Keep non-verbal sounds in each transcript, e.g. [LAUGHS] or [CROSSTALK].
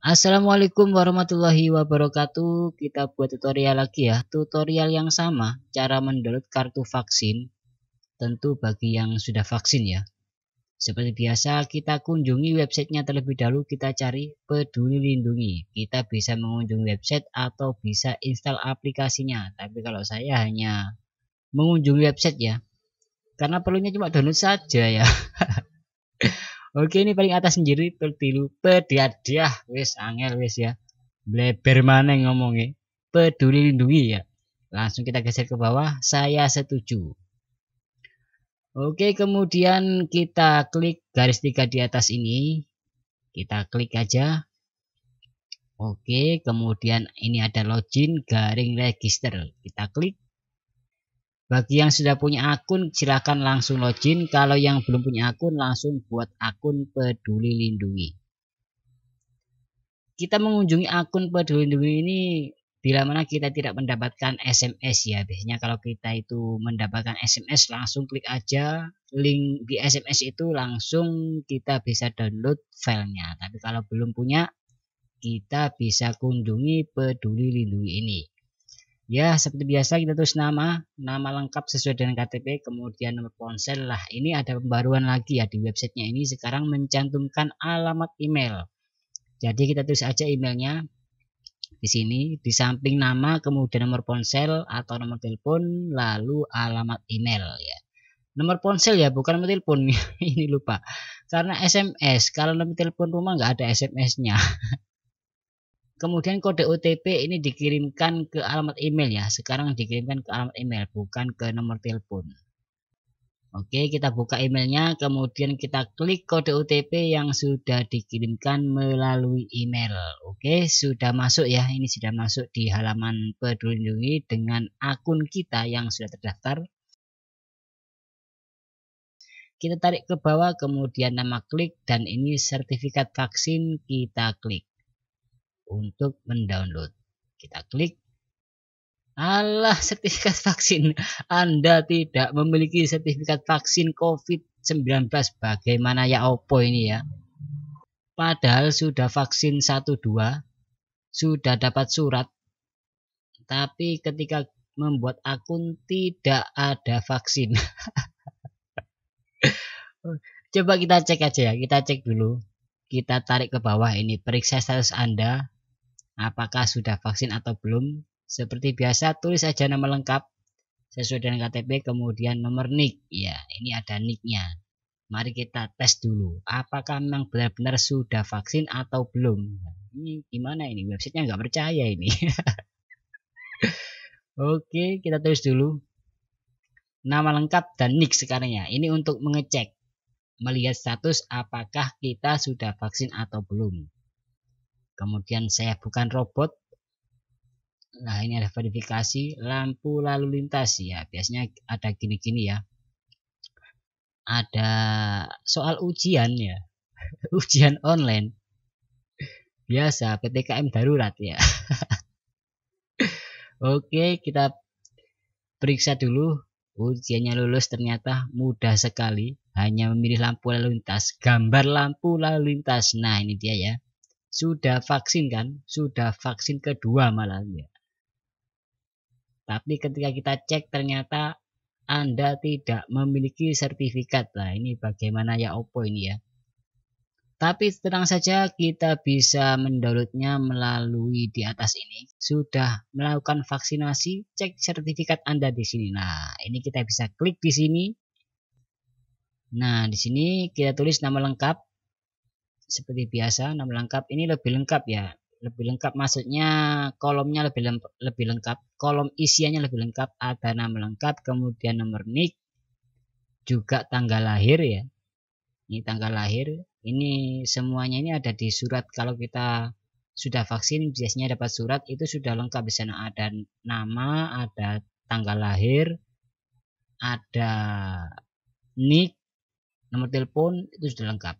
Assalamualaikum warahmatullahi wabarakatuh. Kita buat tutorial lagi ya. Tutorial yang sama, cara mendownload kartu vaksin. Tentu bagi yang sudah vaksin ya. Seperti biasa, kita kunjungi websitenya terlebih dahulu. Kita cari peduli lindungi. Kita bisa mengunjungi website atau bisa install aplikasinya. Tapi kalau saya hanya mengunjungi website ya. Karena perlunya cuma download saja ya. [LAUGHS] oke ini paling atas sendiri tertilu pediadiah wes angel wes ya bleber mana ngomongnya peduli lindungi ya langsung kita geser ke bawah saya setuju Oke, kemudian kita klik garis tiga di atas ini. Kita klik aja. Oke, kemudian ini ada login garing register. Kita klik. Bagi yang sudah punya akun silahkan langsung login. Kalau yang belum punya akun langsung buat akun peduli lindungi. Kita mengunjungi akun peduli lindungi ini bila mana kita tidak mendapatkan SMS ya. Biasanya kalau kita itu mendapatkan SMS langsung klik aja link di SMS itu langsung kita bisa download filenya. Tapi kalau belum punya kita bisa kunjungi peduli lindungi ini. Ya, seperti biasa kita tulis nama, nama lengkap sesuai dengan KTP, kemudian nomor ponsel lah. Ini ada pembaruan lagi ya di websitenya ini sekarang mencantumkan alamat email. Jadi kita tulis aja emailnya di sini, di samping nama, kemudian nomor ponsel atau nomor telepon, lalu alamat email ya. Nomor ponsel ya, bukan nomor telepon. [LAUGHS] ini lupa. Karena SMS, kalau nomor telepon rumah nggak ada SMS-nya. [LAUGHS] Kemudian kode OTP ini dikirimkan ke alamat email ya. Sekarang dikirimkan ke alamat email bukan ke nomor telepon. Oke, kita buka emailnya, kemudian kita klik kode OTP yang sudah dikirimkan melalui email. Oke, sudah masuk ya. Ini sudah masuk di halaman Peduli Lindungi dengan akun kita yang sudah terdaftar. Kita tarik ke bawah, kemudian nama klik dan ini sertifikat vaksin kita klik untuk mendownload. Kita klik. Allah, sertifikat vaksin. Anda tidak memiliki sertifikat vaksin COVID-19. Bagaimana ya Oppo ini ya? Padahal sudah vaksin 1 2, sudah dapat surat. Tapi ketika membuat akun tidak ada vaksin. [LAUGHS] Coba kita cek aja ya, kita cek dulu. Kita tarik ke bawah ini, periksa status Anda apakah sudah vaksin atau belum. Seperti biasa tulis saja nama lengkap sesuai dengan KTP kemudian nomor nik. Ya, ini ada niknya. Mari kita tes dulu apakah memang benar-benar sudah vaksin atau belum. Ini gimana ini websitenya nggak percaya ini. [LAUGHS] Oke, kita tulis dulu nama lengkap dan nik sekarang ya. Ini untuk mengecek melihat status apakah kita sudah vaksin atau belum kemudian saya bukan robot nah ini ada verifikasi lampu lalu lintas ya biasanya ada gini-gini ya ada soal ujian ya [LAUGHS] ujian online biasa PTKM darurat ya [LAUGHS] Oke kita periksa dulu ujiannya lulus ternyata mudah sekali hanya memilih lampu lalu lintas gambar lampu lalu lintas nah ini dia ya sudah vaksin kan, sudah vaksin kedua malah ya. Tapi ketika kita cek ternyata Anda tidak memiliki sertifikat. lah ini bagaimana ya Oppo ini ya. Tapi tenang saja kita bisa mendownloadnya melalui di atas ini. Sudah melakukan vaksinasi, cek sertifikat Anda di sini. Nah, ini kita bisa klik di sini. Nah, di sini kita tulis nama lengkap seperti biasa nama lengkap ini lebih lengkap ya lebih lengkap maksudnya kolomnya lebih lengkap, lebih lengkap kolom isiannya lebih lengkap ada nama lengkap kemudian nomor nik juga tanggal lahir ya ini tanggal lahir ini semuanya ini ada di surat kalau kita sudah vaksin biasanya dapat surat itu sudah lengkap di sana ada nama ada tanggal lahir ada nik, nomor telepon itu sudah lengkap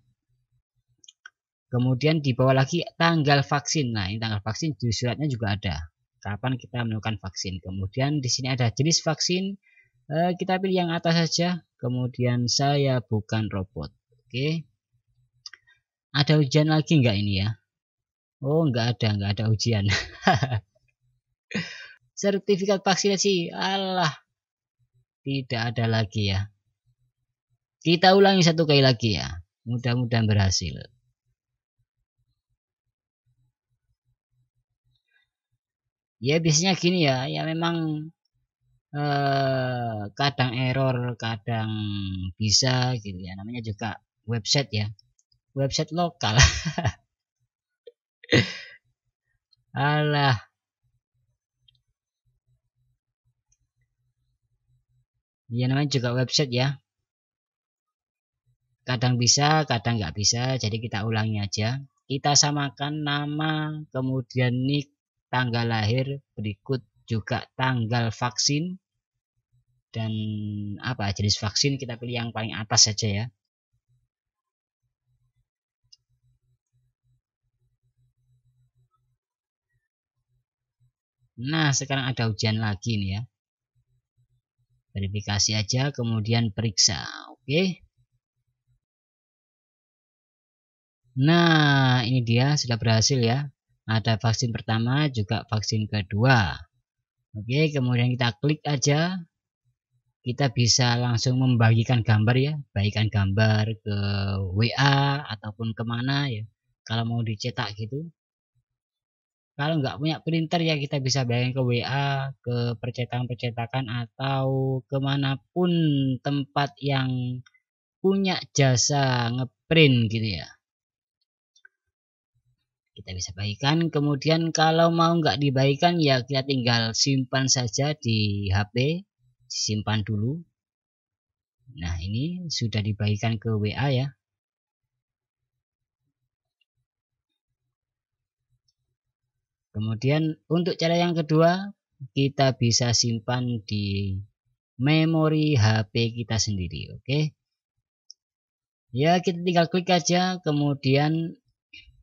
Kemudian di bawah lagi tanggal vaksin. Nah, ini tanggal vaksin di suratnya juga ada. Kapan kita menemukan vaksin. Kemudian di sini ada jenis vaksin. Eh, kita pilih yang atas saja. Kemudian saya bukan robot. Oke. Ada ujian lagi enggak ini ya? Oh, enggak ada, enggak ada ujian. [LAUGHS] sertifikat vaksinasi. Allah. Tidak ada lagi ya. Kita ulangi satu kali lagi ya. Mudah-mudahan berhasil. ya biasanya gini ya ya memang eh, kadang error kadang bisa gitu ya namanya juga website ya website lokal [LAUGHS] alah ya namanya juga website ya kadang bisa kadang nggak bisa jadi kita ulangi aja kita samakan nama kemudian nick tanggal lahir, berikut juga tanggal vaksin dan apa jenis vaksin kita pilih yang paling atas saja ya. Nah, sekarang ada ujian lagi nih ya. Verifikasi aja, kemudian periksa. Oke. Nah, ini dia sudah berhasil ya. Ada vaksin pertama juga vaksin kedua. Oke, kemudian kita klik aja. Kita bisa langsung membagikan gambar ya, bagikan gambar ke WA ataupun kemana ya. Kalau mau dicetak gitu. Kalau nggak punya printer ya kita bisa bayangin ke WA, ke percetakan-percetakan atau kemanapun tempat yang punya jasa ngeprint gitu ya kita bisa bagikan kemudian kalau mau nggak dibagikan ya kita tinggal simpan saja di HP simpan dulu nah ini sudah dibagikan ke WA ya kemudian untuk cara yang kedua kita bisa simpan di memori HP kita sendiri oke okay? ya kita tinggal klik aja kemudian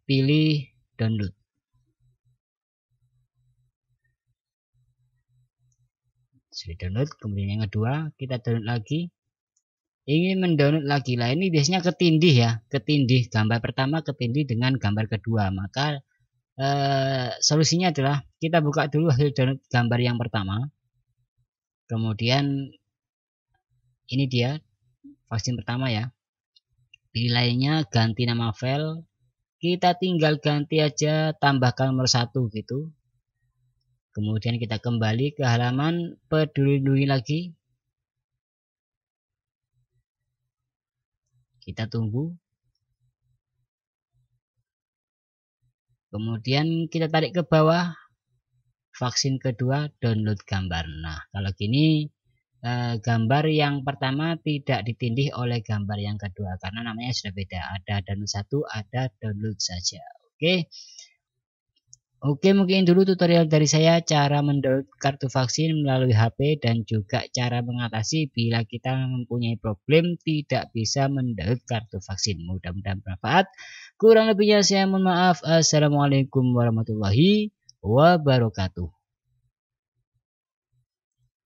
pilih download. Sudah download, kemudian yang kedua kita download lagi. Ingin mendownload lagi lah ini biasanya ketindih ya, ketindih gambar pertama ketindih dengan gambar kedua. Maka eh, solusinya adalah kita buka dulu hasil download gambar yang pertama. Kemudian ini dia vaksin pertama ya. Pilih lainnya ganti nama file kita tinggal ganti aja tambahkan nomor satu gitu kemudian kita kembali ke halaman peduli lagi kita tunggu kemudian kita tarik ke bawah vaksin kedua download gambar nah kalau gini Eh, gambar yang pertama tidak ditindih oleh gambar yang kedua karena namanya sudah beda ada download satu ada download saja oke okay? Oke mungkin dulu tutorial dari saya cara mendownload kartu vaksin melalui HP dan juga cara mengatasi bila kita mempunyai problem tidak bisa mendownload kartu vaksin. Mudah-mudahan bermanfaat. Kurang lebihnya saya mohon maaf. Assalamualaikum warahmatullahi wabarakatuh.